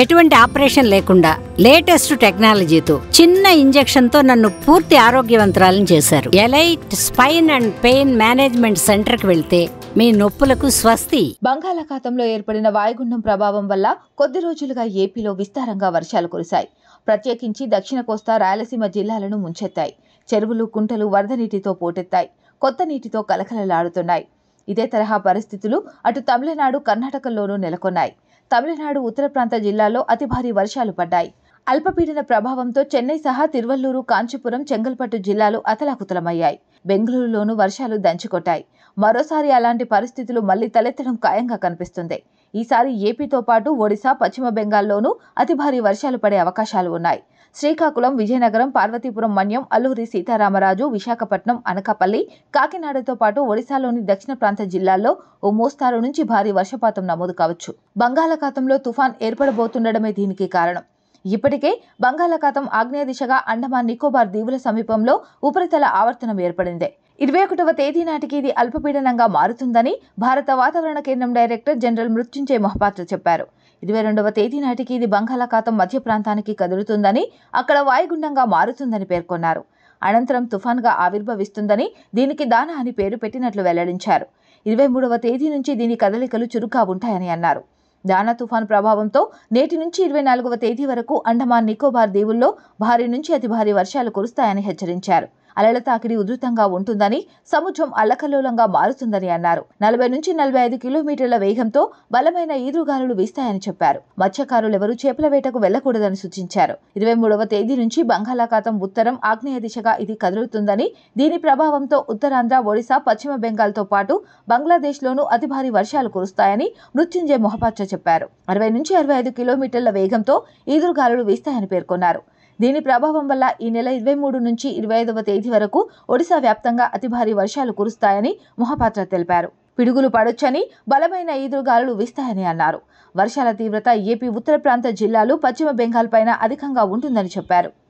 ఎటువంటి ఆపరేషన్ లేకుండా లేటెస్ట్ టెక్నాలజీతో చిన్న ఇంజెక్షన్ తో నన్ను పూర్తి ఆరోగ్యవంతరాలను చేశారు elite spine and pain management centre కి వెళ్తే మీ నొప్పులకు స్వస్తి బంగాళాఖాతంలో ఏర్పడిన వాయుగుండం ప్రభావం వల్ల కొద్ది రోజులుగా ఏపీలో విస్తారంగా వర్షాలు కురిశాయి ప్రత్యేకించి దక్షిణ కోస్తా రాయలసీమ జిల్లాలను ముంచెత్తాయి చెరువులు కుంటలు వరద నీటితో పోటెత్తాయి కొత్త నీటితో కలకలలాడుతున్నాయి ఇదే తరహా పరిస్థితులు అటు తమిళనాడు కర్ణాటకలోనూ నెలకొన్నాయి తమిళనాడు ఉత్తర ప్రాంత జిల్లాల్లో అతి భారీ వర్షాలు పడ్డాయి అల్పపీడన ప్రభావంతో చెన్నై సహా తిరువల్లూరు కాంచీపురం చెంగల్పట్టు జిల్లాలు అతలాకుతలమయ్యాయి బెంగళూరులోనూ వర్షాలు దంచుకొట్టాయి మరోసారి అలాంటి పరిస్థితులు మళ్లీ తలెత్తడం ఖాయంగా కనిపిస్తుంది ఈసారి ఏపీతో పాటు ఒడిశా పశ్చిమ బెంగాల్లోనూ అతి భారీ వర్షాలు పడే అవకాశాలు ఉన్నాయి శ్రీకాకుళం విజయనగరం పార్వతీపురం మన్యం అల్లూరి సీతారామరాజు విశాఖపట్నం అనకాపల్లి కాకినాడతో పాటు ఒడిశాలోని దక్షిణ ప్రాంత జిల్లాల్లో ఓ మోస్తారు నుంచి భారీ వర్షపాతం నమోదు కావచ్చు బంగాళాఖాతంలో తుఫాన్ ఏర్పడబోతుండడమే దీనికి కారణం ఇప్పటికే బంగాళాఖాతం ఆగ్నేయ దిశగా అండమాన్ నికోబార్ దీవుల సమీపంలో ఉపరితల ఆవర్తనం ఏర్పడింది ఇరవై ఒకటవ తేదీ నాటికి ఇది అల్పపీడనంగా మారుతుందని భారత వాతావరణ కేంద్రం డైరెక్టర్ జనరల్ మృత్యుంజయ్ మహాపాత్ర చెప్పారు ఇరవై రెండవ తేదీ నాటికి ఇది బంగాళాఖాతం మధ్య ప్రాంతానికి కదులుతుందని అక్కడ వాయుగుండంగా మారుతుందని పేర్కొన్నారు అనంతరం తుఫాన్గా ఆవిర్భవిస్తుందని దీనికి దాన అని పేరు పెట్టినట్లు వెల్లడించారు ఇరవై మూడవ తేదీ నుంచి దీని కదలికలు చురుగ్గా ఉంటాయని అన్నారు దానా తుఫాను ప్రభావంతో నేటి నుంచి ఇరవై నాలుగవ తేదీ వరకు అండమాన్ నికోబార్ దీవుల్లో భారీ నుంచి అతి భారీ వర్షాలు కురుస్తాయని హెచ్చరించారు అలల తాకిడి ఉధృతంగా ఉంటుందని సముద్రం అల్లకల్లోలంగా మారుతుందని అన్నారు నలభై నుంచి నలభై ఐదు కిలోమీటర్ల వేగంతో బలమైన ఈదురుగాలులు వీస్తాయని చెప్పారు మత్స్యకారులెవరూ చేపల వేటకు వెళ్లకూడదని సూచించారు ఇరవై మూడవ తేదీ నుంచి బంగాళాఖాతం ఉత్తరం ఆగ్నేయ దిశగా ఇది కదులుతుందని దీని ప్రభావంతో ఉత్తరాంధ్ర ఒడిశా పశ్చిమ బెంగాల్తో పాటు బంగ్లాదేశ్లోనూ అతి భారీ వర్షాలు కురుస్తాయని మృత్యుంజయ్ మొహపాత్ర చెప్పారు అరవై నుంచి అరవై ఐదు కిలోమీటర్ల వేగంతో ఈదురుగాలులు వీస్తాయని పేర్కొన్నారు దీని ప్రభావం వల్ల ఈ నెల ఇరవై మూడు నుంచి ఇరవై ఐదవ తేదీ వరకు ఒడిశా వ్యాప్తంగా అతి భారీ వర్షాలు కురుస్తాయని మొహపాత్ర తెలిపారు పిడుగులు పడొచ్చని బలమైన ఈదురుగాలులు వీస్తాయని అన్నారు వర్షాల తీవ్రత ఏపీ ఉత్తర ప్రాంత జిల్లాలు పశ్చిమ బెంగాల్ పైన అధికంగా ఉంటుందని చెప్పారు